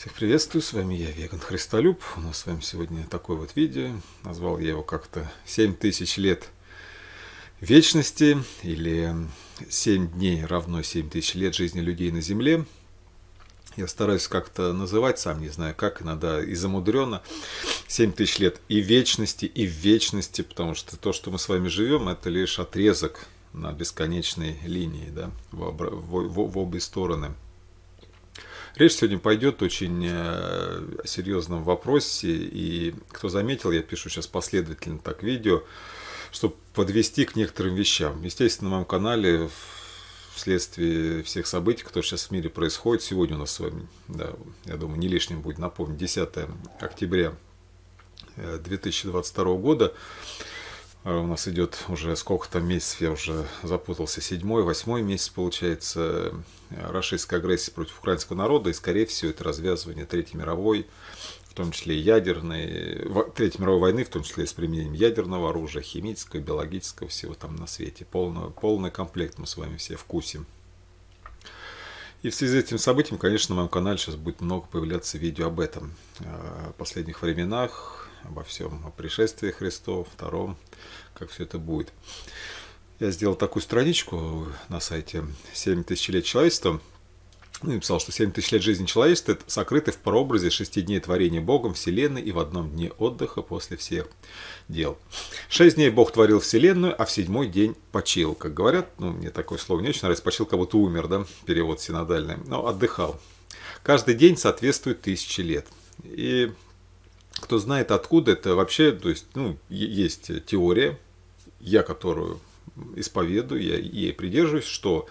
Всех приветствую, с вами я, Веган Христолюб. У нас с вами сегодня такое вот видео. Назвал я его как-то 7000 лет вечности» или «7 дней равно 7000 лет жизни людей на Земле». Я стараюсь как-то называть, сам не знаю как, иногда и замудренно. 7000 лет и вечности, и в вечности, потому что то, что мы с вами живем, это лишь отрезок на бесконечной линии, да, в, обе стороны. Речь сегодня пойдет очень э, о серьезном вопросе, и кто заметил, я пишу сейчас последовательно так видео, чтобы подвести к некоторым вещам. Естественно, на моем канале вследствие всех событий, которые сейчас в мире происходят, сегодня у нас с вами, да, я думаю, не лишним будет напомнить, 10 октября 2022 э, года, а у нас идет уже сколько-то месяцев, я уже запутался, седьмой, восьмой месяц получается э, российской агрессии против украинского народа, и скорее всего это развязывание Третьей мировой, в том числе и ядерной, э, Третьей мировой войны, в том числе и с применением ядерного оружия, химического, биологического, всего там на свете. Полный, полный комплект мы с вами все вкусим. И в связи с этим событием, конечно, на моем канале сейчас будет много появляться видео об этом. Э, в последних временах, обо всем, о пришествии Христова, втором, как все это будет. Я сделал такую страничку на сайте 7 тысяч лет человечества, ну, написал, что 7 тысяч лет жизни человечества сокрыты в прообразе шести дней творения Богом Вселенной и в одном дне отдыха после всех дел. Шесть дней Бог творил Вселенную, а в седьмой день почил. Как говорят, ну, мне такое слово не очень нравится, почил, как будто умер, да, перевод синодальный, но отдыхал. Каждый день соответствует тысяче лет. И кто знает откуда это вообще, то есть, ну, есть теория, я которую исповедую, я ей придерживаюсь, что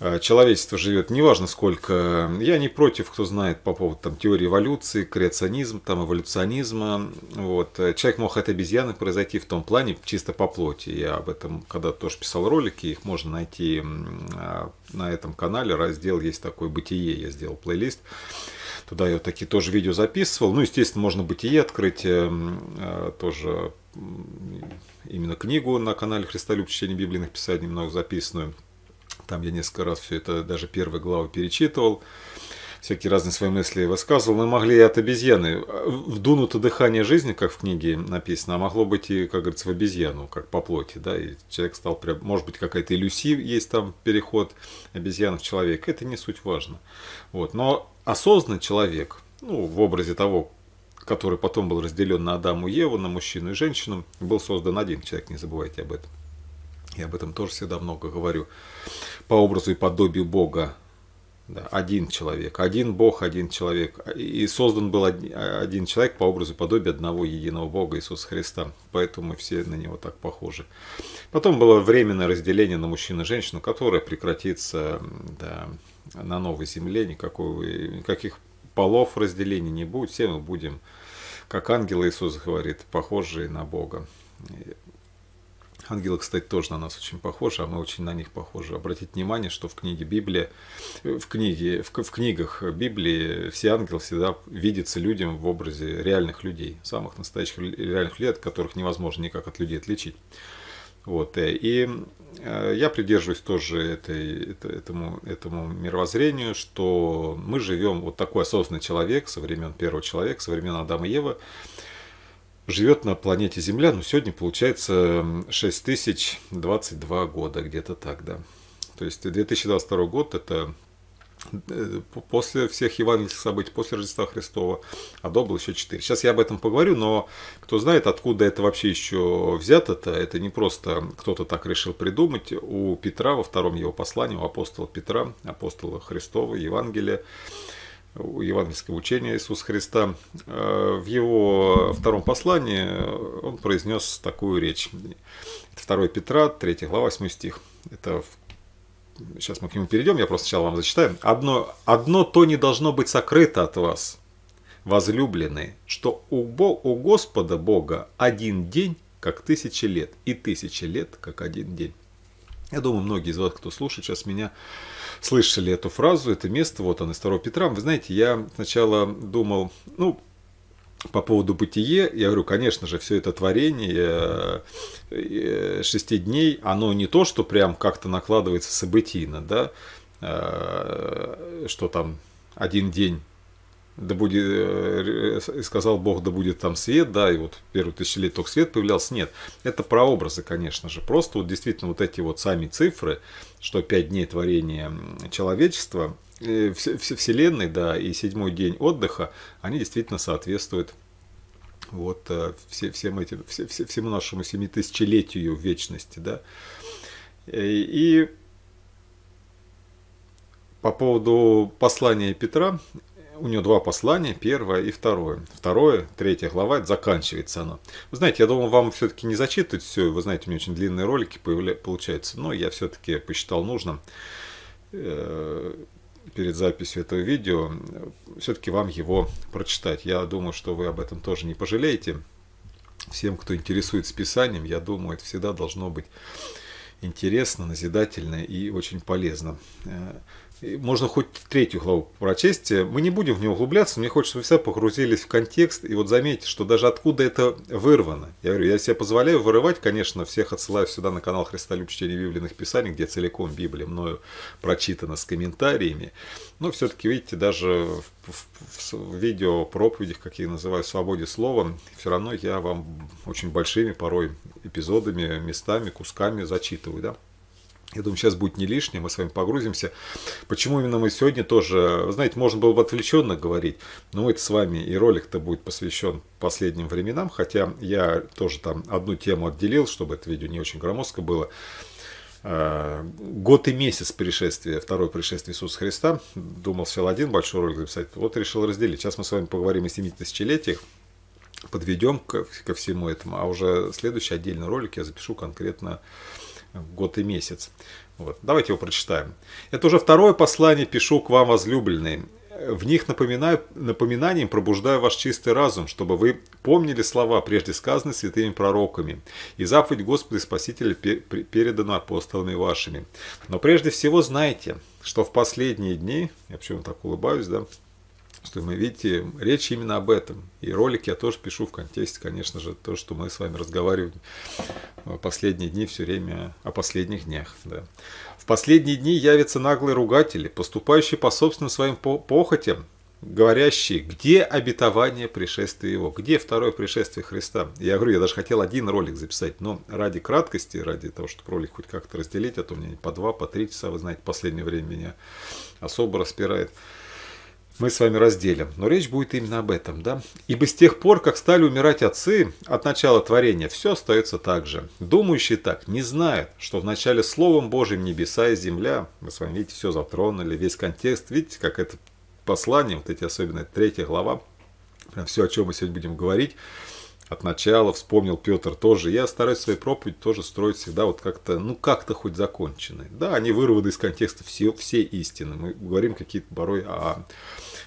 э, человечество живет, неважно сколько, я не против, кто знает по поводу там, теории эволюции, креационизм, там, эволюционизма, вот. человек мог от обезьяны произойти в том плане, чисто по плоти, я об этом когда тоже писал ролики, их можно найти а, на этом канале, раздел есть такой «Бытие», я сделал плейлист, Туда я такие тоже видео записывал. Ну, естественно, можно быть и открыть, эм, э, тоже именно книгу на канале «Христолюб. Чтение библейных писаний» немного записанную. Там я несколько раз все это, даже первые главы перечитывал всякие разные свои мысли высказывал, мы могли и от обезьяны, вдунуто дыхание жизни, как в книге написано, а могло быть и, как говорится, в обезьяну, как по плоти, да, и человек стал, прям, может быть, какая-то иллюзия есть там переход обезьяны в человека, это не суть важно. Вот, но осознанный человек, ну, в образе того, который потом был разделен на Адаму и Еву, на мужчину и женщину, был создан один человек, не забывайте об этом. Я об этом тоже всегда много говорю. По образу и подобию Бога да, один человек, один Бог, один человек. И создан был один человек по образу и подобию одного единого Бога Иисуса Христа. Поэтому мы все на него так похожи. Потом было временное разделение на мужчин и женщину, которое прекратится да, на новой земле. Никакого, никаких полов разделений не будет. Все мы будем, как ангел Иисус говорит, похожие на Бога. Ангелы, кстати, тоже на нас очень похожи, а мы очень на них похожи. Обратите внимание, что в книге Библии, в, книге, в, в книгах Библии все ангелы всегда видятся людям в образе реальных людей, самых настоящих реальных людей, от которых невозможно никак от людей отличить. Вот, э, и э, я придерживаюсь тоже этой, этому, этому мировоззрению, что мы живем, вот такой осознанный человек со времен первого человека, со времен Адама и Евы, живет на планете Земля, ну, сегодня получается 6022 года, где-то так, да. То есть 2022 год – это э, после всех евангельских событий, после Рождества Христова, а до было еще 4. Сейчас я об этом поговорю, но кто знает, откуда это вообще еще взято-то, это не просто кто-то так решил придумать. У Петра во втором его послании, у апостола Петра, апостола Христова, Евангелия, евангельского учения Иисуса Христа. Э, в его втором послании он произнес такую речь. Это 2 Петра, 3 глава, 8 стих. Это Сейчас мы к нему перейдем, я просто сначала вам зачитаю. «Одно, одно то не должно быть сокрыто от вас, возлюбленные, что у, Бо, у Господа Бога один день, как тысячи лет, и тысячи лет, как один день». Я думаю, многие из вас, кто слушает сейчас меня, слышали эту фразу, это место, вот оно, из 2 Петра. Вы знаете, я сначала думал, ну, по поводу бытие, я говорю, конечно же, все это творение э, шести дней, оно не то, что прям как-то накладывается событийно, да, э, что там один день да будет, э, сказал Бог, да будет там свет, да, и вот первый тысячелетие только свет появлялся. Нет, это прообразы, конечно же. Просто вот действительно вот эти вот сами цифры, что пять дней творения человечества, э, Вселенной, да, и седьмой день отдыха, они действительно соответствуют вот э, все, всем этим, все, все, всему нашему семитысячелетию вечности, да. И по поводу послания Петра, у него два послания, первое и второе. Второе, третья глава, заканчивается оно. Вы знаете, я думал вам все-таки не зачитывать все, вы знаете, у меня очень длинные ролики появля... получаются, но я все-таки посчитал нужным э, перед записью этого видео все-таки вам его прочитать. Я думаю, что вы об этом тоже не пожалеете. Всем, кто интересуется писанием, я думаю, это всегда должно быть интересно, назидательно и очень полезно. Э, можно хоть третью главу прочесть. Мы не будем в нее углубляться, мне хочется, чтобы вы все погрузились в контекст. И вот заметьте, что даже откуда это вырвано. Я говорю, я себе позволяю вырывать, конечно, всех отсылаю сюда на канал Христолюб Чтение Библийных Писаний, где целиком Библия мною прочитана с комментариями. Но все-таки, видите, даже в, в, в видео проповедях, как я называю, свободе слова, все равно я вам очень большими порой эпизодами, местами, кусками зачитываю, да. Я думаю, сейчас будет не лишнее, мы с вами погрузимся. Почему именно мы сегодня тоже, знаете, можно было бы отвлеченно говорить, но это с вами и ролик-то будет посвящен последним временам, хотя я тоже там одну тему отделил, чтобы это видео не очень громоздко было. А, год и месяц пришествия, второе пришествие Иисуса Христа. Думал сел один большой ролик записать, вот решил разделить. Сейчас мы с вами поговорим о 7 тысячелетиях, подведем ко, ко всему этому, а уже следующий отдельный ролик я запишу конкретно год и месяц. Вот. Давайте его прочитаем. Это уже второе послание пишу к вам, возлюбленные. В них напоминаю, напоминанием пробуждаю ваш чистый разум, чтобы вы помнили слова, прежде сказанные святыми пророками, и заповедь Господа и Спасителя переданную апостолами вашими. Но прежде всего знайте, что в последние дни, я почему так улыбаюсь, да, что мы, видите, речь именно об этом. И ролик я тоже пишу в контексте, конечно же, то, что мы с вами разговариваем в последние дни все время о последних днях. Да. В последние дни явятся наглые ругатели, поступающие по собственным своим похотям, говорящие, где обетование пришествия его, где второе пришествие Христа. Я говорю, я даже хотел один ролик записать, но ради краткости, ради того, чтобы ролик хоть как-то разделить, а то мне по два, по три часа, вы знаете, в последнее время меня особо распирает мы с вами разделим. Но речь будет именно об этом, да? Ибо с тех пор, как стали умирать отцы, от начала творения все остается так же. Думающий так не знают, что в начале Словом Божьим небеса и земля, мы с вами, видите, все затронули, весь контекст, видите, как это послание, вот эти особенно третья глава, прям все, о чем мы сегодня будем говорить, от начала, вспомнил Петр тоже. Я стараюсь свои проповеди тоже строить всегда вот как-то, ну как-то хоть законченные. Да, они вырваны из контекста все, все истины. Мы говорим какие-то порой о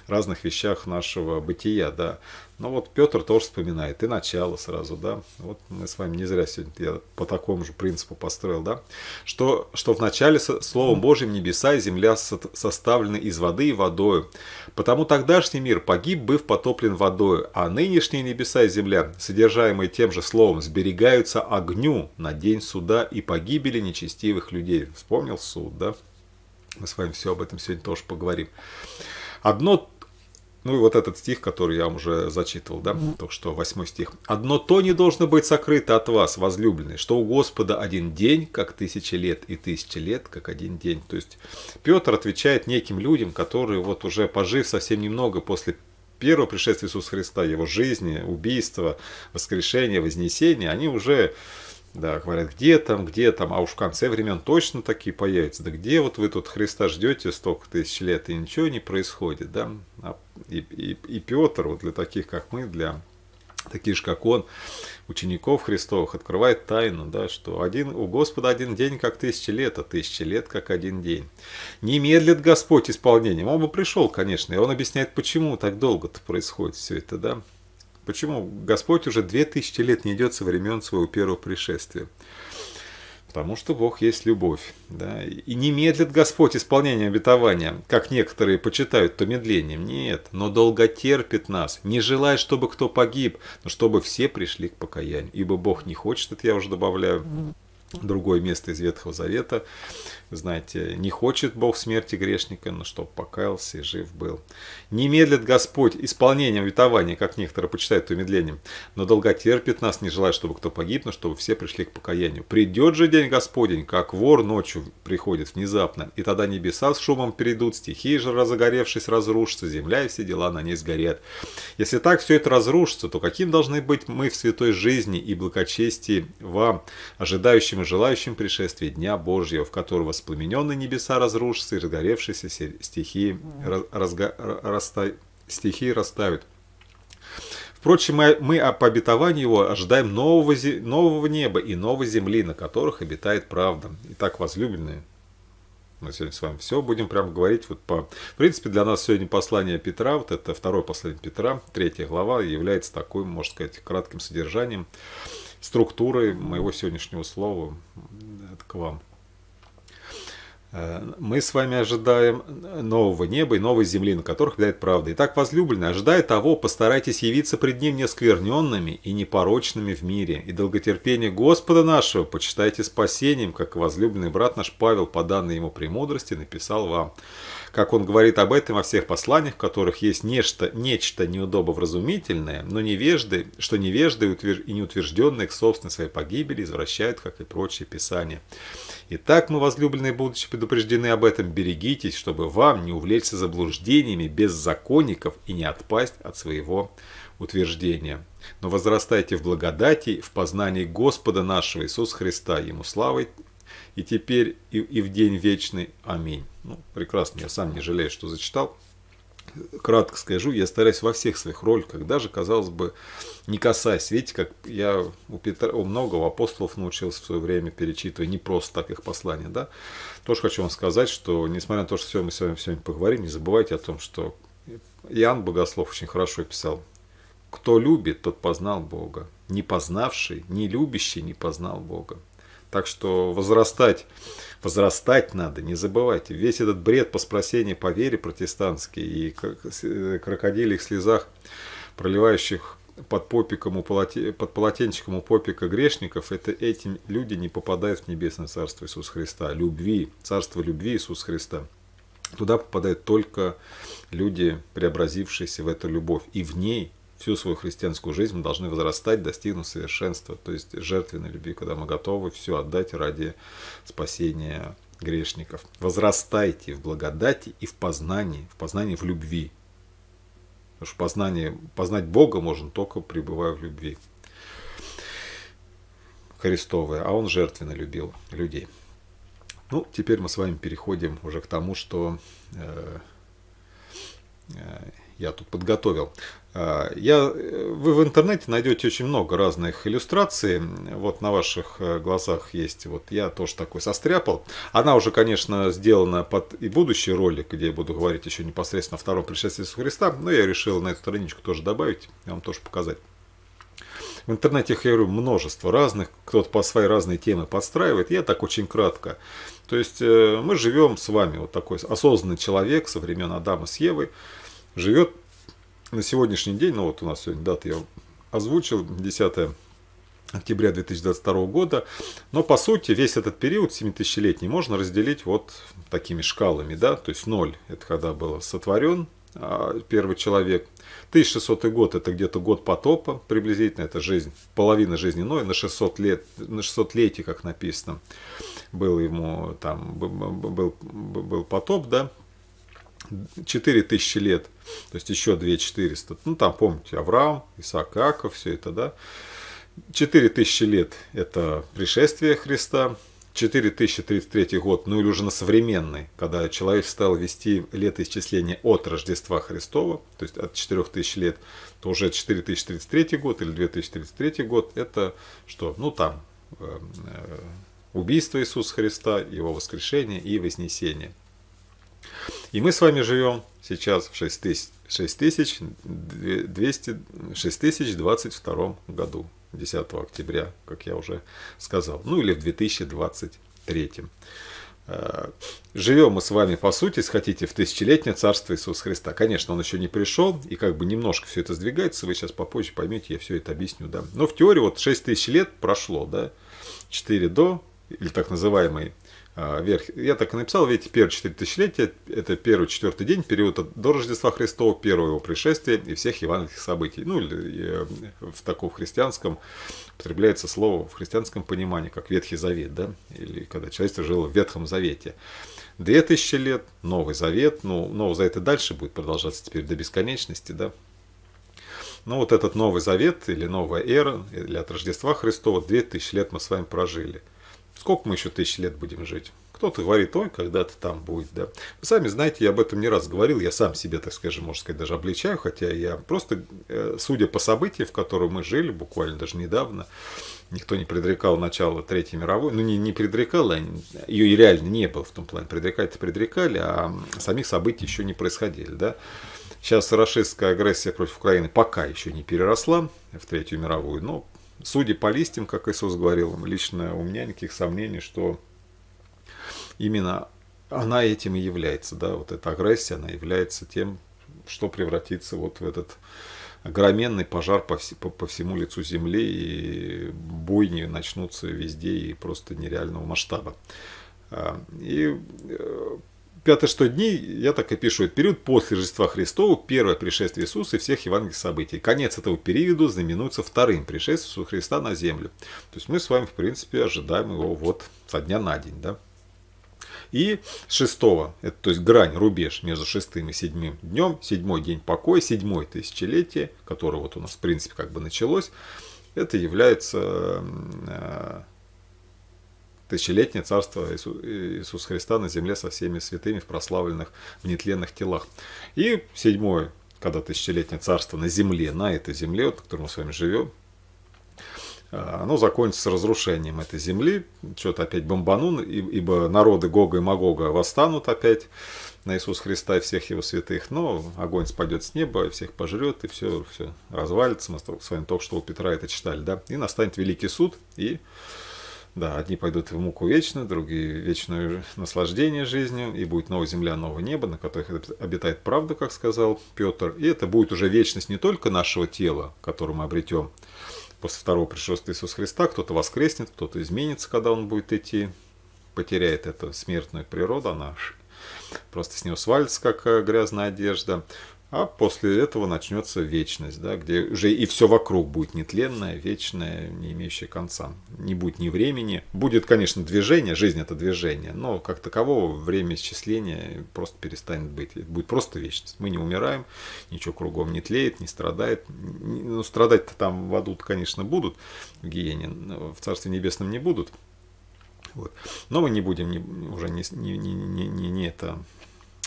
разных вещах нашего бытия, да. Ну вот Петр тоже вспоминает, и начало сразу, да. Вот мы с вами не зря сегодня я по такому же принципу построил, да. Что, что в начале Словом Божьим небеса и земля составлены из воды и водою. Потому тогдашний мир погиб, быв потоплен водою, а нынешние небеса и земля, содержаемые тем же Словом, сберегаются огню на день суда и погибели нечестивых людей. Вспомнил суд, да? Мы с вами все об этом сегодня тоже поговорим. Одно ну и вот этот стих, который я вам уже зачитывал, да, то, что восьмой стих. «Одно то не должно быть сокрыто от вас, возлюбленные, что у Господа один день, как тысячи лет, и тысячи лет, как один день». То есть Петр отвечает неким людям, которые вот уже пожив совсем немного после первого пришествия Иисуса Христа, его жизни, убийства, воскрешения, вознесения, они уже да, говорят, где там, где там, а уж в конце времен точно такие появятся. Да где вот вы тут Христа ждете столько тысяч лет, и ничего не происходит, да? А и, и, и Петр, вот для таких, как мы, для таких же, как он, учеников Христовых, открывает тайну, да, что один, у Господа один день, как тысячи лет, а тысячи лет, как один день. Не медлит Господь исполнением. Он бы пришел, конечно, и он объясняет, почему так долго-то происходит все это, да. Почему Господь уже две тысячи лет не идет со времен своего первого пришествия? Потому что Бог есть любовь. Да? И не медлит Господь исполнение обетования, как некоторые почитают то медлением. Нет, но долго терпит нас, не желая, чтобы кто погиб, но чтобы все пришли к покаянию. Ибо Бог не хочет, это я уже добавляю, другое место из Ветхого Завета, знаете, не хочет Бог смерти грешника, но чтоб покаялся и жив был. Не медлит Господь исполнением витования, как некоторые почитают умедлением, но долго терпит нас, не желая, чтобы кто погиб, но чтобы все пришли к покаянию. Придет же день Господень, как вор ночью приходит внезапно, и тогда небеса с шумом перейдут, стихии же разогоревшись разрушатся, земля и все дела на ней сгорят. Если так все это разрушится, то каким должны быть мы в святой жизни и благочестии вам, ожидающим и желающим пришествия Дня Божьего, в которого с воспламененные небеса разрушатся, и разгоревшиеся стихии, разга, раста, стихии растают. Впрочем, мы, мы по обетованию его ожидаем нового, нового неба и новой земли, на которых обитает правда. Итак, возлюбленные, мы сегодня с вами все будем прямо говорить вот по... В принципе, для нас сегодня послание Петра, вот это второе послание Петра, третья глава, является такой, можно сказать, кратким содержанием, структурой моего сегодняшнего слова к вам. Э, мы с вами ожидаем нового неба и новой земли, на которых видает правда. Итак, возлюбленные, ожидая того, постарайтесь явиться пред Ним нескверненными и непорочными в мире. И долготерпение Господа нашего почитайте спасением, как возлюбленный брат наш Павел, по данной ему премудрости, написал вам. Как он говорит об этом во всех посланиях, в которых есть нечто, нечто неудобовразумительное, но невежды, что невежды и неутвержденные к собственной своей погибели извращают, как и прочие писания. Итак, мы, возлюбленные, будучи предупреждены об этом, берегитесь, чтобы вам не увлечься заблуждениями беззаконников и не отпасть от своего утверждения. Но возрастайте в благодати, в познании Господа нашего Иисуса Христа, Ему славой и теперь и, и в день вечный. Аминь. Ну, прекрасно, я сам не жалею, что зачитал кратко скажу, я стараюсь во всех своих роликах, даже, казалось бы, не касаясь. Видите, как я у, Петра, у многого апостолов научился в свое время, перечитывать не просто так их послания. Да? Тоже хочу вам сказать, что несмотря на то, что все мы с вами сегодня поговорим, не забывайте о том, что Иоанн Богослов очень хорошо писал. Кто любит, тот познал Бога. Не познавший, не любящий не познал Бога. Так что возрастать, возрастать надо, не забывайте. Весь этот бред по спасению по вере протестантский и э, крокодилих слезах, проливающих под попиком у полоте, под полотенчиком у попика грешников, это эти люди не попадают в небесное царство Иисуса Христа, любви, царство любви Иисуса Христа. Туда попадают только люди, преобразившиеся в эту любовь. И в ней всю свою христианскую жизнь мы должны возрастать, достигнув совершенства, то есть жертвенной любви, когда мы готовы все отдать ради спасения грешников. Возрастайте в благодати и в познании, в познании в любви. Потому что познание, познать Бога можно только пребывая в любви Христовой, а Он жертвенно любил людей. Ну, теперь мы с вами переходим уже к тому, что э, э, я тут подготовил. Э, я, э, вы в интернете найдете очень много разных иллюстраций. Вот на ваших э, глазах есть, вот я тоже такой состряпал. Она уже, конечно, сделана под и будущий ролик, где я буду говорить еще непосредственно о втором пришествии Иисуса Христа. Но я решил на эту страничку тоже добавить, вам тоже показать. В интернете, я говорю, множество разных, кто-то по своей разные темы подстраивает. Я так очень кратко. То есть мы живем с вами, вот такой осознанный человек со времен Адама с Евой, живет на сегодняшний день, ну вот у нас сегодня дата я озвучил, 10 октября 2022 года. Но по сути весь этот период 7000-летний можно разделить вот такими шкалами. Да? То есть 0 это когда был сотворен а, первый человек. 1600 год это где-то год потопа приблизительно, это жизнь, половина жизни Ноя, на 600 лет, на 600 лете как написано, был ему там, был, был потоп, да, 4000 лет, то есть еще 2400. Ну, там, помните, Авраам, Исаак, Иаков, все это, да. 4000 лет – это пришествие Христа. 4033 год, ну или уже на современный, когда человек стал вести летоисчисление от Рождества Христова, то есть от 4000 лет, то уже 4033 год или 2033 год – это что? Ну, там, э, э, убийство Иисуса Христа, его воскрешение и вознесение – и мы с вами живем сейчас в 6022 году, 10 октября, как я уже сказал, ну или в 2023. Э, живем мы с вами, по сути, если хотите, в тысячелетнее царство Иисуса Христа. Конечно, он еще не пришел, и как бы немножко все это сдвигается, вы сейчас попозже поймете, я все это объясню, да. Но в теории вот 6 тысяч лет прошло, да, 4 до, или так называемый а, верх, Я так и написал, видите, первые 4 тысячелетия, это первый, четвертый день, период до Рождества Христова, первого его пришествия и всех евангельских событий. Ну, э, в таком христианском, потребляется слово в христианском понимании, как Ветхий Завет, да, или когда человечество жило в Ветхом Завете. Две тысячи лет, Новый Завет, ну, Новый Завет и дальше будет продолжаться теперь до бесконечности, да, ну вот этот Новый Завет или Новая Эра, или э, от Рождества Христова две тысячи лет мы с вами прожили – сколько мы еще тысяч лет будем жить? Кто-то говорит, ой, когда-то там будет, да. Вы сами знаете, я об этом не раз говорил, я сам себе, так скажем, можно сказать, даже обличаю, хотя я просто, э, судя по событиям, в которых мы жили, буквально даже недавно, никто не предрекал начало Третьей мировой, ну не, не предрекал, а ее и реально не было в том плане, предрекать-то предрекали, а самих событий еще не происходили, да. Сейчас расистская агрессия против Украины пока еще не переросла в Третью мировую, но Судя по листьям, как Иисус говорил, лично у меня никаких сомнений, что именно она этим и является, да, вот эта агрессия, она является тем, что превратится вот в этот огроменный пожар по, вс по, по всему лицу земли, и бойни начнутся везде и просто нереального масштаба. А, и э, пятый что дни, я так и пишу, это период после Рождества Христова, первое пришествие Иисуса и всех евангельских событий. Конец этого периода знаменуется вторым пришествием Христа на землю. То есть мы с вами, в принципе, ожидаем его вот со дня на день, да. И шестого, это то есть грань, рубеж между шестым и седьмым днем, седьмой день покоя, седьмое тысячелетие, которое вот у нас в принципе как бы началось, это является э, тысячелетнее царство Иису, Иисуса Христа на земле со всеми святыми в прославленных в нетленных телах. И седьмое, когда тысячелетнее царство на земле, на этой земле, вот, на которой мы с вами живем, а, оно закончится разрушением этой земли, что-то опять бомбанун, ибо народы Гога и Магога восстанут опять на Иисуса Христа и всех его святых, но огонь спадет с неба, всех пожрет, и все, все развалится. Мы с вами только что у Петра это читали, да? И настанет великий суд, и да, одни пойдут в муку вечную, другие в вечное наслаждение жизнью, и будет новая земля, новое небо, на которых обитает правда, как сказал Петр. И это будет уже вечность не только нашего тела, которое мы обретем после второго пришествия Иисуса Христа. Кто-то воскреснет, кто-то изменится, когда он будет идти, потеряет эту смертную природу, она просто с него свалится, как э, грязная одежда а после этого начнется вечность, да, где уже и все вокруг будет нетленное, вечное, не имеющее конца. Не будет ни времени. Будет, конечно, движение, жизнь это движение, но как такового время исчисления просто перестанет быть. Это будет просто вечность. Мы не умираем, ничего кругом не тлеет, не страдает. Ну, страдать-то там в аду, конечно, будут, в гиене, в Царстве Небесном не будут. Вот. Но мы не будем не, уже не, не, не, не, не это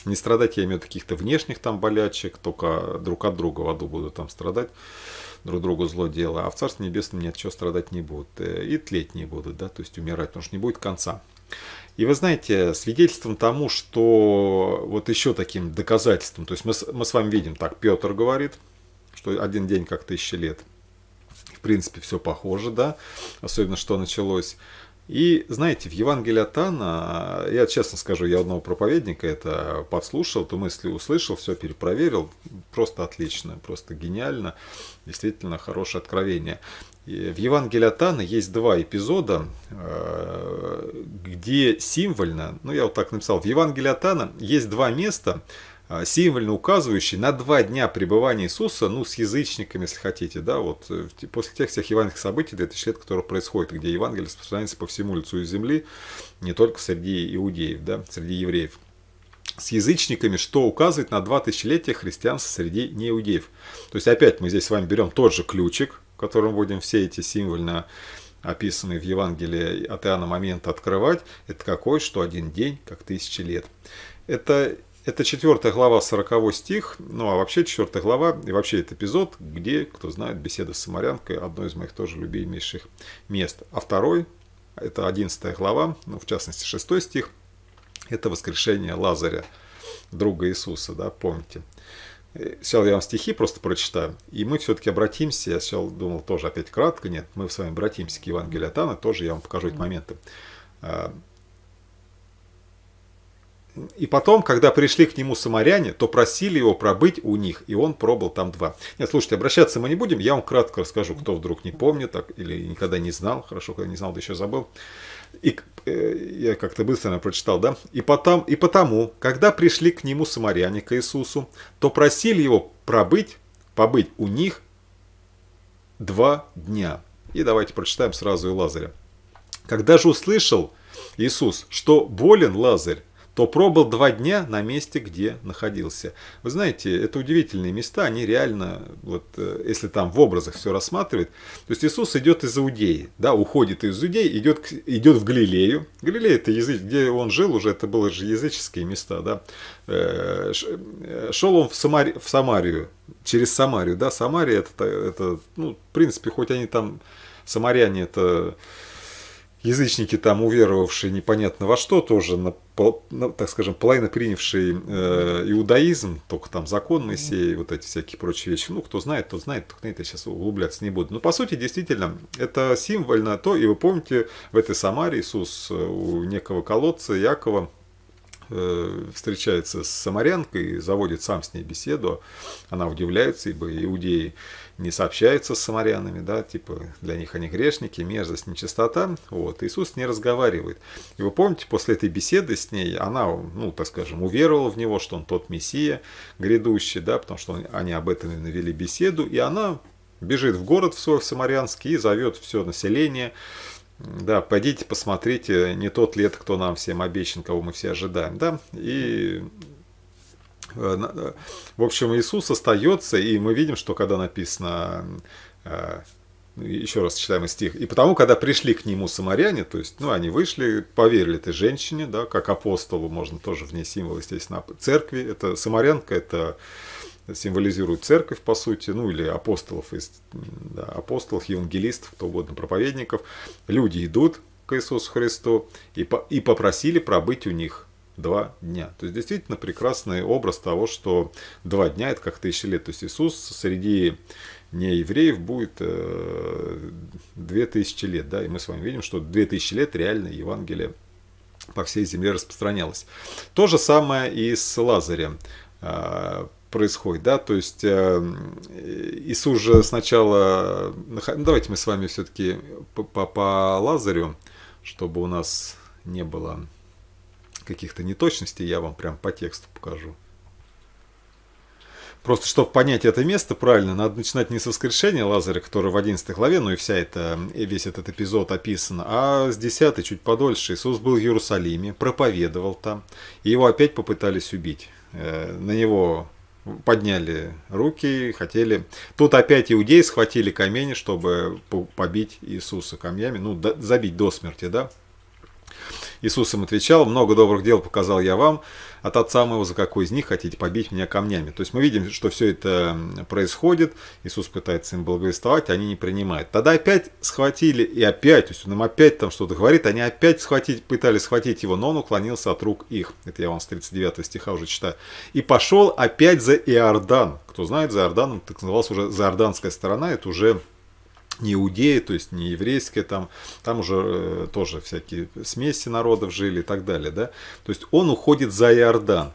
не страдать, я имею в каких-то внешних там болячек, только друг от друга в аду будут там страдать, друг другу зло дело, а в Царстве Небесном ни от чего страдать не будут, э, и тлеть не будут, да, то есть умирать, потому что не будет конца. И вы знаете, свидетельством тому, что вот еще таким доказательством, то есть мы, мы с вами видим, так Петр говорит, что один день как тысяча лет, в принципе, все похоже, да, особенно что началось. И, знаете, в Евангелии от Анна, я честно скажу, я одного проповедника это подслушал, то мысли услышал, все перепроверил. Просто отлично, просто гениально. Действительно хорошее откровение. И в Евангелии от Анна есть два эпизода, э, где символьно, ну я вот так написал, в Евангелии от Анна есть два места, а, символьно указывающий на два дня пребывания Иисуса, ну, с язычниками, если хотите, да, вот э, после тех всех евангельских событий 2000 лет, которые происходят, где Евангелие распространяется по всему лицу земли, не только среди иудеев, да, среди евреев с язычниками, что указывает на два тысячелетия христианства среди неиудеев. То есть опять мы здесь с вами берем тот же ключик, которым будем все эти символьно описанные в Евангелии от Иоанна момент открывать. Это какой, что один день, как тысячи лет. Это это 4 глава, 40 стих. Ну, а вообще 4 глава и вообще этот эпизод, где, кто знает, беседа с самарянкой, одно из моих тоже любимейших мест. А второй, это 11 глава, ну, в частности, 6 стих, это воскрешение Лазаря, друга Иисуса, да, помните. Э, Сейчас я вам стихи просто прочитаю, и мы все-таки обратимся, я сначала думал тоже опять кратко, нет, мы с вами обратимся к Евангелию от Анны, тоже я вам покажу эти моменты. А, и потом, когда пришли к нему самаряне, то просили его пробыть у них, и он пробыл там два. Нет, слушайте, обращаться мы не будем, я вам кратко расскажу, кто вдруг не помнит так, или никогда не знал, хорошо, когда не знал, да еще забыл. И э, я как-то быстро прочитал, да? И, потом, и потому, когда пришли к нему самаряне, к Иисусу, то просили его пробыть, побыть у них два дня. И давайте прочитаем сразу и Лазаря. Когда же услышал Иисус, что болен Лазарь, то пробыл два дня на месте, где находился. Вы знаете, это удивительные места, они реально, вот э, если там в образах все рассматривать, то есть Иисус идет из Иудеи, да, уходит из Иудеи, идет, идет в Галилею. Галилея это язык, где он жил уже, это были же языческие места, да. Э, Шел э, он в, Самари, в Самарию, через Самарию, да, Самария это, это, ну, в принципе, хоть они там, самаряне это язычники там уверовавшие непонятно во что, тоже, на, на, так скажем, половина принявшие э, иудаизм, только там закон Моисея, вот эти всякие прочие вещи. Ну, кто знает, тот знает, только на это сейчас углубляться не буду. Но по сути, действительно, это символьно то, и вы помните, в этой Самаре Иисус э, у некого колодца Якова, Э, встречается с самарянкой, заводит сам с ней беседу, она удивляется, ибо иудеи не сообщаются с самарянами, да, типа для них они грешники, мерзость, нечистота, вот, Иисус не разговаривает. И вы помните, после этой беседы с ней, она, ну, так скажем, уверовала в него, что он тот Мессия грядущий, да, потому что они об этом и навели беседу, и она бежит в город в свой в Самарянский и зовет все население, да, пойдите, посмотрите, не тот лет, кто нам всем обещан, кого мы все ожидаем, да, и э, э, в общем, Иисус остается, и мы видим, что когда написано, э, еще раз читаем стих, и потому, когда пришли к нему самаряне, то есть, ну, они вышли, поверили этой женщине, да, как апостолу, можно тоже вне символа, естественно, церкви, это самарянка, это символизируют церковь, по сути, ну или апостолов, из, да, апостолов, евангелистов, кто угодно, проповедников. Люди идут к Иисусу Христу и, по, и попросили пробыть у них два дня. То есть действительно прекрасный образ того, что два дня это как тысячи лет. То есть Иисус среди неевреев будет э, тысячи лет. Да? И мы с вами видим, что две тысячи лет реально Евангелие по всей земле распространялось. То же самое и с Лазарем а, происходит, да, то есть э, Иисус же сначала, э, ну, давайте мы с вами все-таки по, по, по Лазарю, чтобы у нас не было каких-то неточностей, я вам прям по тексту покажу. Просто, чтобы понять это место правильно, надо начинать не с воскрешения Лазаря, который в 11 главе, ну и вся это э, весь этот эпизод описан, а с 10, чуть подольше. Иисус был в Иерусалиме, проповедовал там, и его опять попытались убить. Э, на него подняли руки, хотели... Тут опять иудеи схватили камень, чтобы побить Иисуса камнями, ну, забить до смерти, да, Иисус им отвечал, много добрых дел показал я вам, от отца моего, за какой из них хотите побить меня камнями. То есть мы видим, что все это происходит, Иисус пытается им благовествовать, они не принимают. Тогда опять схватили, и опять, то есть он им опять там что-то говорит, они опять схватить, пытались схватить его, но он уклонился от рук их. Это я вам с 39 стиха уже читаю. И пошел опять за Иордан. Кто знает, за Иорданом так называлась уже за Иорданская сторона, это уже не иудеи, то есть не еврейская, там, там уже э, тоже всякие смеси народов жили и так далее. Да? То есть он уходит за Иордан,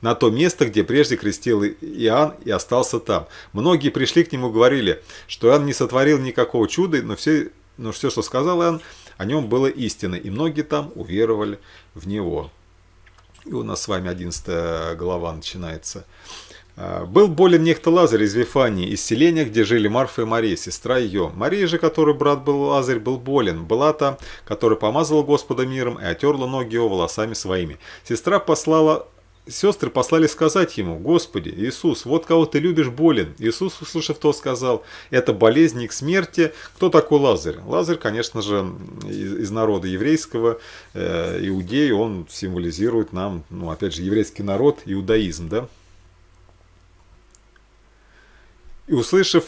на то место, где прежде крестил Иоанн и остался там. Многие пришли к нему и говорили, что Иоанн не сотворил никакого чуда, но все, но все, что сказал Иоанн, о нем было истиной, и многие там уверовали в него. И у нас с вами 11 глава начинается. А, был болен некто Лазарь из Вифании, из селения, где жили Марфа и Мария, сестра ее. Мария же, который брат был Лазарь, был болен. Была та, которая помазала Господа миром и отерла ноги его волосами своими. Сестра послала Сестры послали сказать ему, «Господи, Иисус, вот кого ты любишь, болен». Иисус, услышав то, сказал, «Это болезнь не к смерти. Кто такой Лазарь?» Лазарь, конечно же, из народа еврейского, э, иудеи, он символизирует нам, ну, опять же, еврейский народ, иудаизм, да? И услышав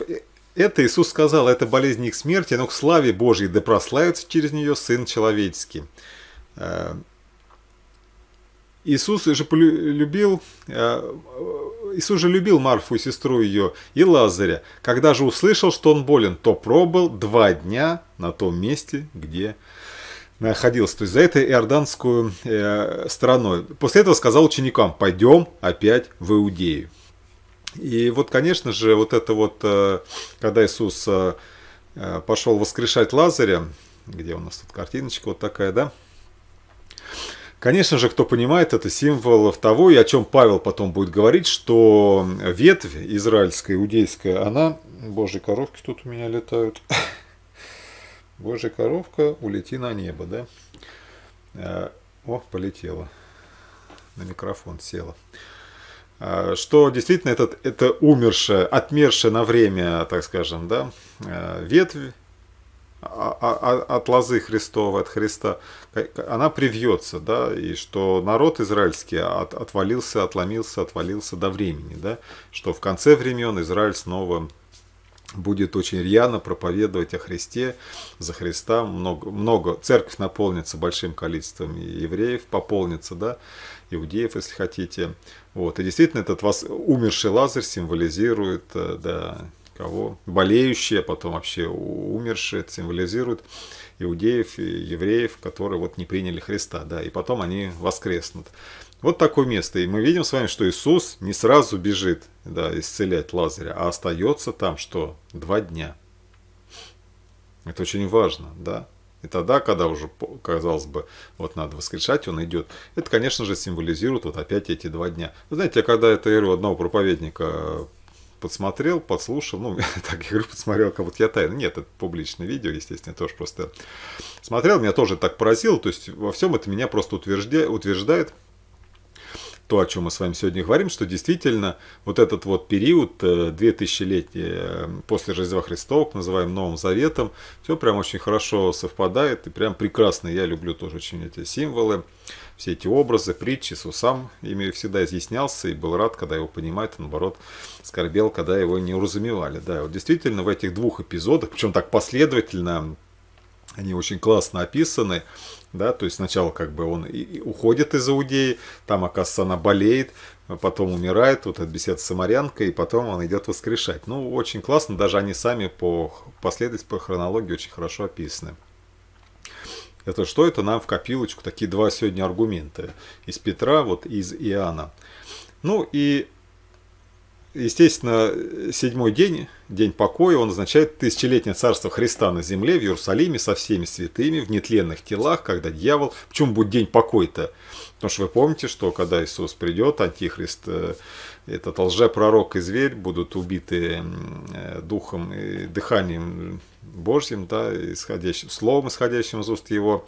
это, Иисус сказал, это болезнь не к смерти, но к славе Божьей да прославится через нее Сын Человеческий. Э, Иисус же полюбил, э, Иисус же любил Марфу, сестру ее, и Лазаря. Когда же услышал, что он болен, то пробыл два дня на том месте, где находился. То есть за этой иорданскую э, стороной. После этого сказал ученикам, пойдем опять в Иудею. И вот, конечно же, вот это вот, э, когда Иисус э, э, пошел воскрешать Лазаря, где у нас тут картиночка вот такая, да? Конечно же, кто понимает, это символ того, и о чем Павел потом будет говорить, что ветвь израильская, иудейская, она... Божьи коровки тут у меня летают. Божья коровка, улети на небо, да? О, полетела. На микрофон села. А, что действительно этот, это умершая, отмершая на время, так скажем, да, э, ветвь а, а, от лозы Христова, от Христа, она привьется, да, и что народ израильский от, отвалился, отломился, отвалился до времени, да, что в конце времен Израиль снова будет очень рьяно проповедовать о Христе, за Христа много, много, церковь наполнится большим количеством евреев, пополнится, да, иудеев, если хотите. Вот. И действительно, этот вас, умерший Лазарь символизирует э, да, кого? Болеющие, а потом вообще умершие, символизируют иудеев и евреев, которые вот не приняли Христа, да, и потом они воскреснут. Вот такое место. И мы видим с вами, что Иисус не сразу бежит да, исцелять Лазаря, а остается там что? Два дня. Это очень важно, да. И тогда, когда уже, казалось бы, вот надо воскрешать, он идет. Это, конечно же, символизирует вот опять эти два дня. Вы знаете, я когда это эру одного проповедника подсмотрел, подслушал, ну, так я говорю, подсмотрел, как вот я тайно. Нет, это публичное видео, естественно, тоже просто смотрел, меня тоже так поразило, то есть во всем это меня просто утверждает, утверждает то, о чем мы с вами сегодня говорим, что действительно вот этот вот период 2000 э, лет э, после Рождества Христова, называем Новым Заветом, все прям очень хорошо совпадает и прям прекрасно. Я люблю тоже очень эти символы, все эти образы, притчи. сам ими всегда изъяснялся и был рад, когда его понимают, и наоборот скорбел, когда его не уразумевали. Да, вот действительно в этих двух эпизодах, причем так последовательно, они очень классно описаны, да, то есть сначала как бы он и, и уходит из Иудеи, там, оказывается, она болеет, потом умирает, вот эта беседа с Самарянкой, и потом он идет воскрешать. Ну, очень классно, даже они сами по последовательности, по хронологии очень хорошо описаны. Это что? Это нам в копилочку такие два сегодня аргумента из Петра, вот из Иоанна. Ну и Естественно, седьмой день, день покоя, он означает тысячелетнее царство Христа на земле, в Иерусалиме, со всеми святыми, в нетленных телах, когда дьявол... Почему будет день покоя-то? Потому что вы помните, что когда Иисус придет, антихрист, э, этот лжепророк и зверь будут убиты э, духом и дыханием Божьим, да, исходящим, словом, исходящим из уст его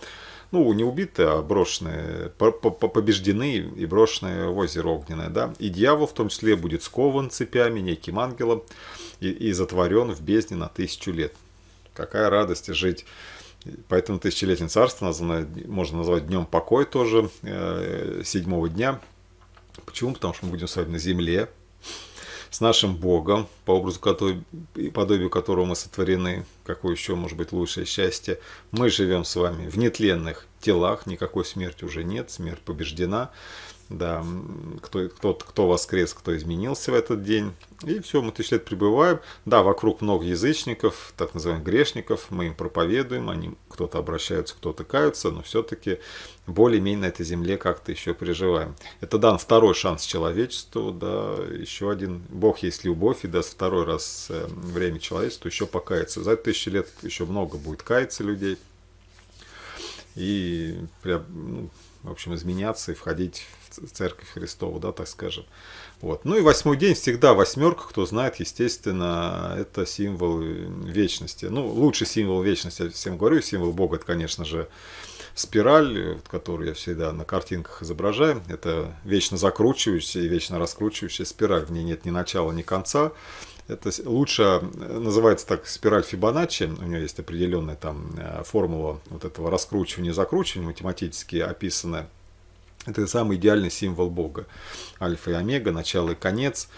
ну, не убиты, а брошены, побеждены и брошенные в озеро огненное, да. И дьявол в том числе будет скован цепями, неким ангелом, и, и затворен в бездне на тысячу лет. Какая радость жить Поэтому тысячелетнее царство названо, можно назвать днем покоя тоже, э, седьмого дня. Почему? Потому что мы будем с вами на земле, с нашим Богом, по образу и подобию которого мы сотворены, какое еще может быть лучшее счастье. Мы живем с вами в нетленных телах, никакой смерти уже нет, смерть побеждена да, кто, кто, кто воскрес, кто изменился в этот день. И все, мы тысячи лет пребываем. Да, вокруг много язычников, так называемых грешников, мы им проповедуем, они кто-то обращаются, кто-то каются, но все-таки более-менее на этой земле как-то еще переживаем. Это дан второй шанс человечеству, да, еще один. Бог есть любовь и даст второй раз э, время человечеству еще покаяться. За тысячи лет еще много будет каяться людей. И, ну, в общем, изменяться и входить Церковь Христова, да, так скажем. Вот. Ну и восьмой день всегда восьмерка, кто знает, естественно, это символ вечности. Ну, лучший символ вечности, я всем говорю, символ Бога, это, конечно же, спираль, которую я всегда на картинках изображаю. Это вечно закручивающаяся и вечно раскручивающаяся спираль. В ней нет ни начала, ни конца. Это лучше э, называется так спираль Фибоначчи. У нее есть определенная там э, формула вот этого раскручивания и закручивания, математически описанная. Это самый идеальный символ Бога. Альфа и Омега, начало и конец,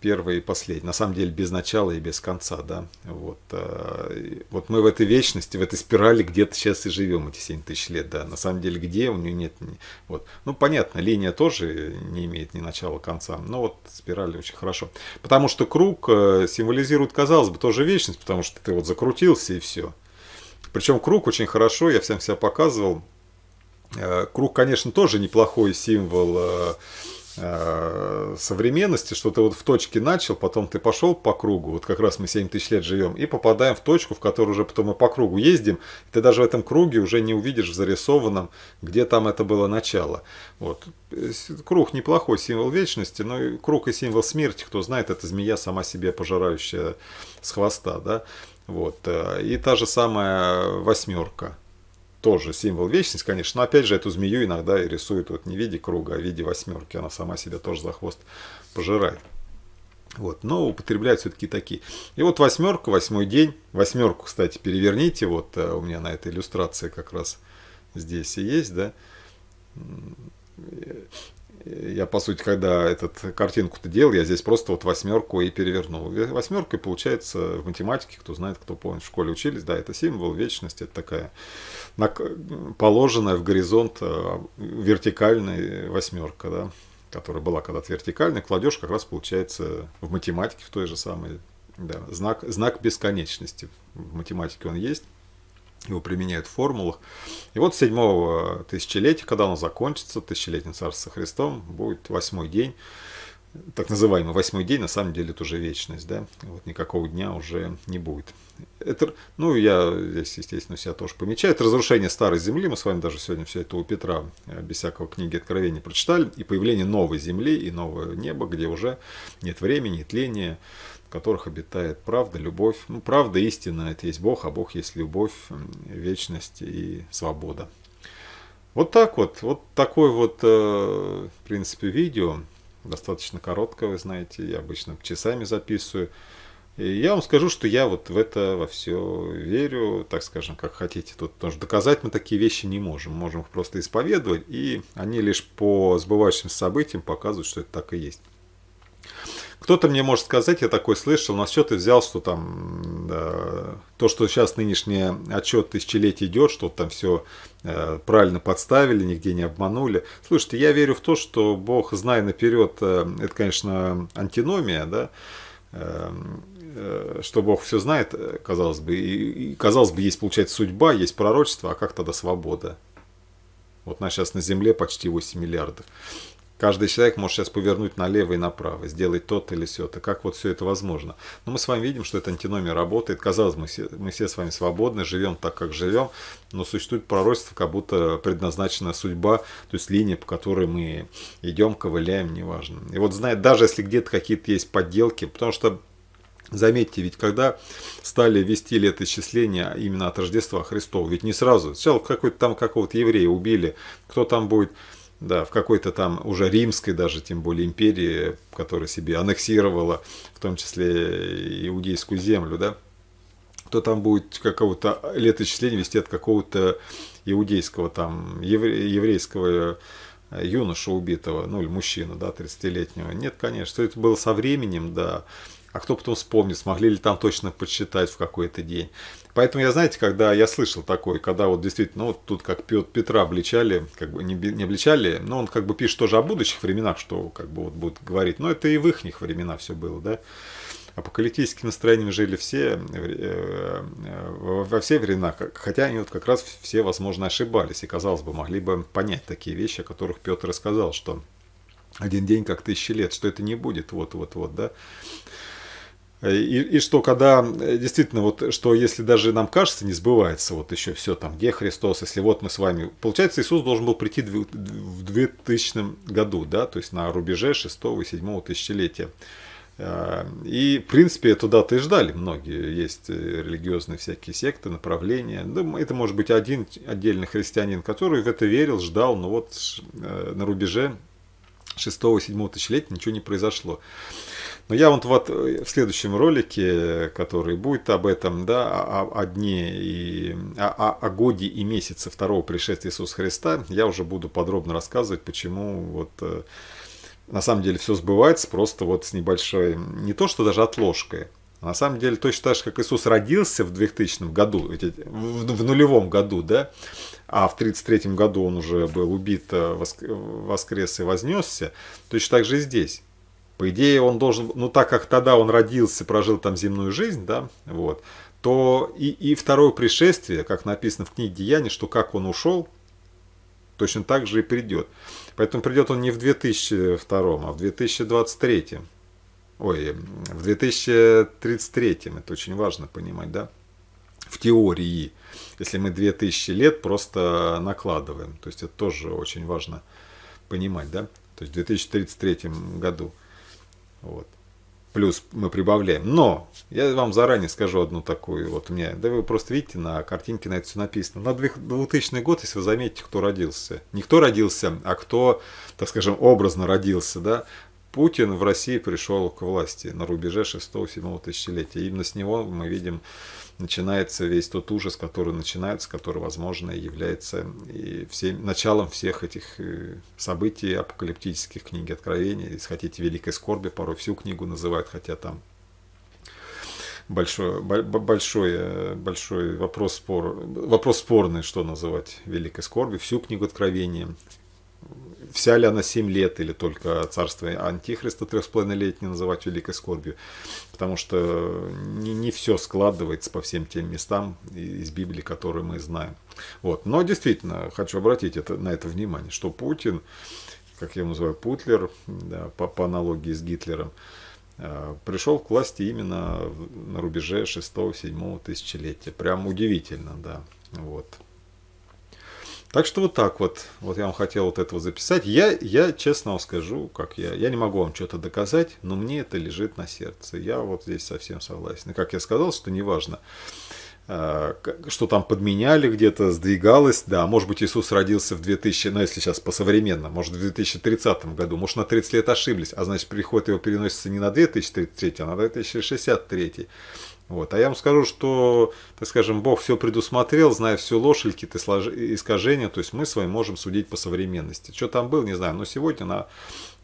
первый и последний. На самом деле без начала и без конца. Да? Вот, э, вот мы в этой вечности, в этой спирали где-то сейчас и живем эти 7 тысяч лет. Да? На самом деле где, у нее нет. Вот. Ну понятно, линия тоже не имеет ни начала, ни конца. Но вот спирали очень хорошо. Потому что круг э, символизирует, казалось бы, тоже вечность, потому что ты вот закрутился и все. Причем круг очень хорошо, я всем себя показывал, Э, круг, конечно, тоже неплохой символ э, э, современности, что ты вот в точке начал, потом ты пошел по кругу, вот как раз мы 7 тысяч лет живем, и попадаем в точку, в которую уже потом мы по кругу ездим, и ты даже в этом круге уже не увидишь в зарисованном, где там это было начало. Вот. Круг неплохой символ вечности, но и круг и символ смерти, кто знает, это змея сама себе пожирающая с хвоста, да, вот. И та же самая восьмерка – тоже символ вечности, конечно, но опять же эту змею иногда и рисуют вот не в виде круга, а в виде восьмерки, она сама себя тоже за хвост пожирает. Вот, но употребляют все-таки такие. И вот восьмерка, восьмой день, восьмерку, кстати, переверните, вот э, у меня на этой иллюстрации как раз здесь и есть, да, я, по сути, когда этот картинку-то делал, я здесь просто вот восьмерку и перевернул. Восьмеркой получается в математике, кто знает, кто помнит, в школе учились, да, это символ вечности, это такая положенная в горизонт э, вертикальная восьмерка, да, которая была когда-то вертикальной, кладешь как раз получается в математике в той же самой, да, знак, знак бесконечности. В математике он есть, его применяют в формулах. И вот седьмого тысячелетия, когда оно закончится, тысячелетнее царство Христом, будет восьмой день, так называемый восьмой день, на самом деле это уже вечность, да, вот никакого дня уже не будет. Это, ну, я здесь, естественно, себя тоже помечаю. Это разрушение старой земли, мы с вами даже сегодня все это у Петра э, без всякого книги Откровения прочитали, и появление новой земли и нового неба, где уже нет времени, нет ления, которых обитает правда, любовь. Ну, правда, истина – это есть Бог, а Бог есть любовь, вечность и свобода. Вот так вот, вот такое вот, э, в принципе, видео, достаточно короткое, вы знаете, я обычно часами записываю. И я вам скажу, что я вот в это во все верю, так скажем, как хотите. Тут, потому доказать мы такие вещи не можем. можем их просто исповедовать, и они лишь по сбывающимся событиям показывают, что это так и есть. Кто-то мне может сказать, я такой слышал, на счет и взял, что там э, то, что сейчас нынешний отчет тысячелетий идет, что там все э, правильно подставили, нигде не обманули. Слушайте, я верю в то, что Бог, зная наперед, э, это, конечно, антиномия, да, э, э, что Бог все знает, э, казалось бы, и, и, казалось бы, есть, получается, судьба, есть пророчество, а как тогда свобода? Вот нас сейчас на Земле почти 8 миллиардов. Каждый человек может сейчас повернуть налево и направо, сделать то или все то Как вот все это возможно? Но мы с вами видим, что эта антиномия работает. Казалось, бы, мы все, мы все с вами свободны, живем так, как живем, но существует пророчество, как будто предназначена судьба, то есть линия, по которой мы идем, ковыляем, неважно. И вот знает, даже если где-то какие-то есть подделки, потому что Заметьте, ведь когда стали вести летоисчисления именно от Рождества Христова, ведь не сразу, сначала какой-то там какого-то еврея убили, кто там будет да, в какой-то там уже римской даже, тем более империи, которая себе аннексировала, в том числе иудейскую землю, да, то там будет какого-то леточисления вести от какого-то иудейского там, евре, еврейского э, юноша убитого, ну или мужчина, да, 30-летнего. Нет, конечно, все это было со временем, да, а кто потом вспомнит, смогли ли там точно подсчитать в какой-то день. Поэтому я, знаете, когда я слышал такое, когда вот действительно, ну, вот тут как Петра обличали, как бы не, не обличали, но он как бы пишет тоже о будущих временах, что как бы вот будет говорить. Но это и в их времена все было, да. Апокалиптическим настроением жили все, э, э, во все времена, хотя они вот как раз все, возможно, ошибались и, казалось бы, могли бы понять такие вещи, о которых Петр рассказал, что один день как тысячи лет, что это не будет вот-вот-вот, да. Э, и, и что когда э, действительно, вот что если даже нам кажется, не сбывается вот еще все там, где Христос, если вот мы с вами. Получается, Иисус должен был прийти в 2000 году, да, то есть на рубеже 6-7 тысячелетия. Э, и, в принципе, туда-то и ждали многие. Есть религиозные всякие секты, направления. Ну, это может быть один отдельный христианин, который в это верил, ждал, но вот на рубеже 6-7 тысячелетия ничего не произошло. Но я вот, вот э, в следующем ролике, который будет об этом, да, о, о дне и о, о, о годе и месяце второго пришествия Иисуса Христа, я уже буду подробно рассказывать, почему вот э, на самом деле все сбывается просто вот с небольшой, не то что даже отложкой, а на самом деле, точно так же, как Иисус родился в 2000 году, в нулевом году, да, а в 33 году он уже был убит, э, воскрес и вознесся, точно так же и здесь. По идее, он должен, ну так как тогда он родился, прожил там земную жизнь, да, вот, то и, и второе пришествие, как написано в книге Деяний, что как он ушел, точно так же и придет. Поэтому придет он не в 2002, а в 2023. Ой, в 2033. Это очень важно понимать, да? В теории, если мы 2000 лет просто накладываем. То есть это тоже очень важно понимать, да? То есть в 2033 году. Вот. Плюс мы прибавляем. Но я вам заранее скажу одну такую. Вот у меня, да вы просто видите, на картинке на это все написано. На 2000 год, если вы заметите, кто родился. Не кто родился, а кто, так скажем, образно родился, да. Путин в России пришел к власти на рубеже 6-7 тысячелетия. именно с него мы видим начинается весь тот ужас, который начинается, который, возможно, является и всем, началом всех этих э, событий апокалиптических книги Откровения. Если хотите, Великой Скорби, порой всю книгу называют, хотя там большой, большой, большой вопрос, спор, вопрос спорный, что называть Великой Скорби, всю книгу Откровения, вся ли она 7 лет или только царство Антихриста 3,5-летней называть великой скорбью, потому что не, не все складывается по всем тем местам из Библии, которые мы знаем. Вот. Но действительно, хочу обратить это, на это внимание, что Путин, как я называю, Путлер, да, по, по аналогии с Гитлером, э, пришел к власти именно на рубеже 6-7 тысячелетия. Прям удивительно, да. Вот. Так что вот так вот. Вот я вам хотел вот этого записать. Я, я честно вам скажу, как я. Я не могу вам что-то доказать, но мне это лежит на сердце. Я вот здесь совсем согласен. И как я сказал, что неважно а, что там подменяли где-то, сдвигалось, да, может быть Иисус родился в 2000, ну если сейчас по-современно, может в 2030 году, может на 30 лет ошиблись, а значит приход его переносится не на 2033, а на 2063. Вот. А я вам скажу, что, так скажем, Бог все предусмотрел, зная все лошельки, искажения, то есть мы с вами можем судить по современности. Что там было, не знаю, но сегодня на,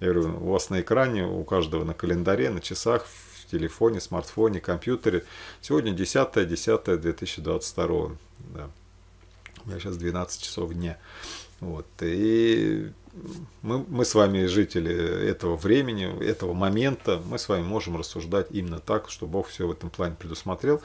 я говорю, у вас на экране, у каждого на календаре, на часах, в телефоне, смартфоне, компьютере. Сегодня 10-10-2022. Да. У меня сейчас 12 часов дня. Вот. И мы, мы с вами, жители этого времени, этого момента, мы с вами можем рассуждать именно так, что Бог все в этом плане предусмотрел.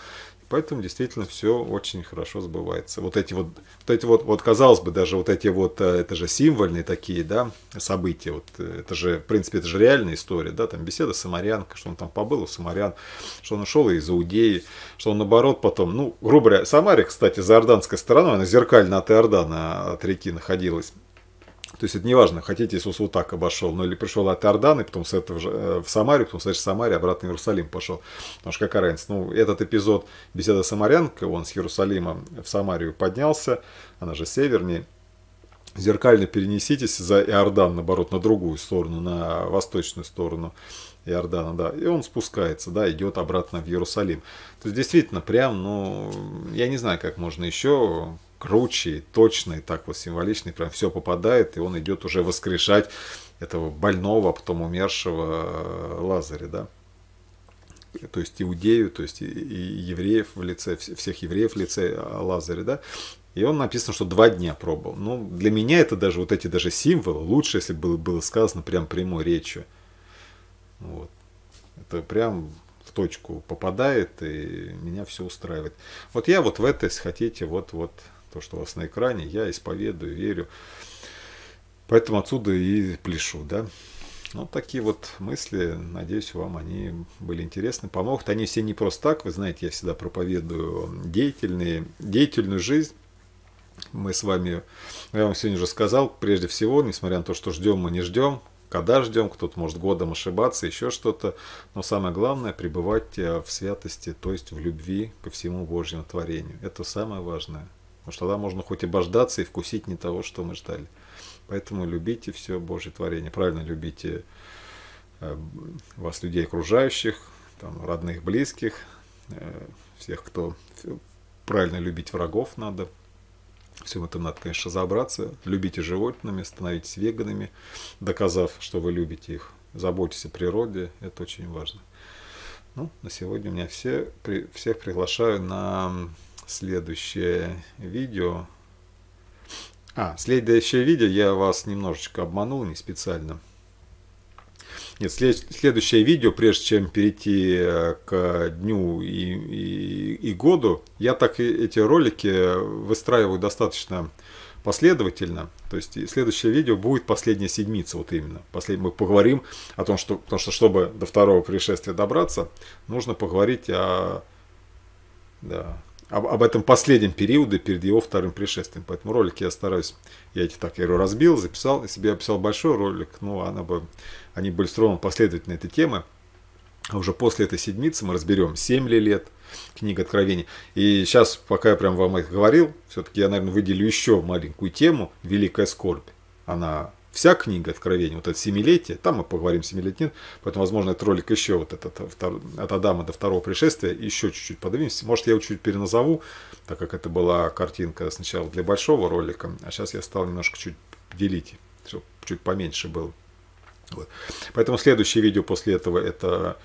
Поэтому действительно все очень хорошо сбывается. Вот эти вот, вот эти вот, вот казалось бы, даже вот эти вот, э, это же символьные такие, да, события. Вот э, это же, в принципе, это же реальная история, да, там беседа самарянка, что он там побыл у самарян, что он ушел из Иудеи, что он наоборот потом, ну, грубо говоря, Самария, кстати, за орданской стороной, она зеркально от Иордана, от реки находилась. То есть это не важно, хотите, Иисус вот так обошел, но ну, или пришел от Иорданы, потом с этого же э, в Самарию, потом с этой Самарии обратно в Иерусалим пошел. Потому что какая разница? Ну, этот эпизод беседы самарянка, он с Иерусалима в Самарию поднялся, она же севернее, зеркально перенеситесь за Иордан, наоборот, на другую сторону, на восточную сторону Иордана, да, и он спускается, да, идет обратно в Иерусалим. То есть, действительно, прям, ну, я не знаю, как можно еще круче, и точно и так вот символично, и прям все попадает, и он идет уже воскрешать этого больного, а потом умершего э, Лазаря, да то есть иудею, то есть и евреев в лице, всех евреев в лице э, Лазаря, да, и он написано, что два дня пробовал. Ну, для меня это даже, вот эти даже символы, лучше, если было, было сказано прям прямой речью. Вот. Это прям в точку попадает, и меня все устраивает. Вот я вот в этой, если хотите, вот-вот то, что у вас на экране, я исповедую, верю. Поэтому отсюда и пляшу, да. Ну, такие вот мысли, надеюсь, вам они были интересны, помогут. Они все не просто так, вы знаете, я всегда проповедую деятельные, деятельную жизнь. Мы с вами, я вам сегодня уже сказал, прежде всего, несмотря на то, что ждем мы не ждем, когда ждем, кто-то может годом ошибаться, еще что-то. Но самое главное, пребывать в святости, то есть в любви ко всему Божьему творению. Это самое важное. Потому что тогда можно хоть обождаться и вкусить не того, что мы ждали. Поэтому любите все Божье творение. Правильно любите э, вас, людей окружающих, там, родных, близких, э, всех, кто... Правильно любить врагов надо. Всем этом надо, конечно, разобраться. Любите животными, становитесь веганами, доказав, что вы любите их. Заботьтесь о природе, это очень важно. Ну, на сегодня у меня все, при, всех приглашаю на следующее видео. А, следующее видео я вас немножечко обманул, не специально. Нет, след, следующее видео, прежде чем перейти э, к дню и, и, и году, я так эти ролики выстраиваю достаточно последовательно. То есть следующее видео будет последняя седмица, вот именно. Послед... Мы поговорим о том, что, потому что чтобы до второго пришествия добраться, нужно поговорить о... Да, об, об этом последнем периоде перед его вторым пришествием. Поэтому ролики я стараюсь, я эти так я его разбил, записал, себе описал большой ролик, но ну, она бы, они были строго последовательны этой темы. А уже после этой седмицы мы разберем 7 ли лет, книга Откровений. И сейчас, пока я прям вам их говорил, все-таки я, наверное, выделю еще маленькую тему «Великая скорбь». Она вся книга Откровения, вот это семилетие, там мы поговорим семилетнин, поэтому, возможно, этот ролик еще вот этот от Адама до второго пришествия еще чуть-чуть подвинемся. Может, я его чуть переназову, так как это была картинка сначала для большого ролика, а сейчас я стал немножко чуть делить, чтобы чуть поменьше было. Вот. Поэтому следующее видео после этого это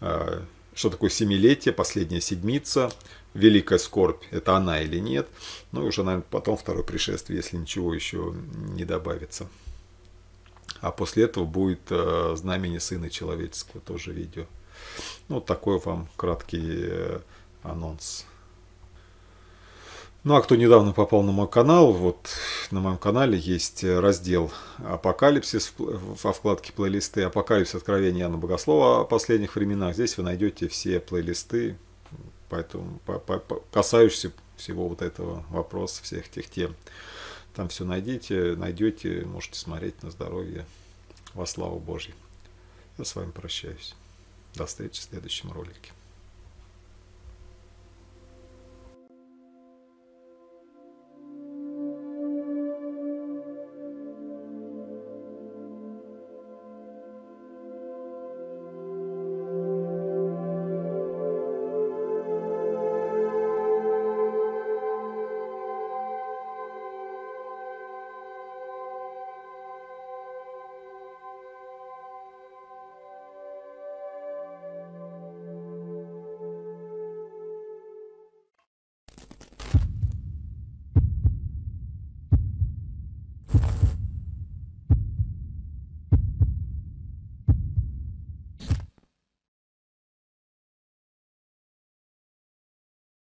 э, что такое семилетие, последняя седмица, великая скорбь, это она или нет. Ну и уже, наверное, потом второе пришествие, если ничего еще не добавится. А после этого будет э, знамение Сына Человеческого, тоже видео. Ну, вот такой вам краткий э, анонс. Ну а кто недавно попал на мой канал, вот на моем канале есть э, раздел «Апокалипсис» во вкладке «Плейлисты». «Апокалипсис. Откровения Иоанна Богослова о последних временах». Здесь вы найдете все плейлисты, поэтому касающиеся всего вот этого вопроса, всех тех тем. Там все найдите, найдете, можете смотреть на здоровье. Во славу Божью. Я с вами прощаюсь. До встречи в следующем ролике.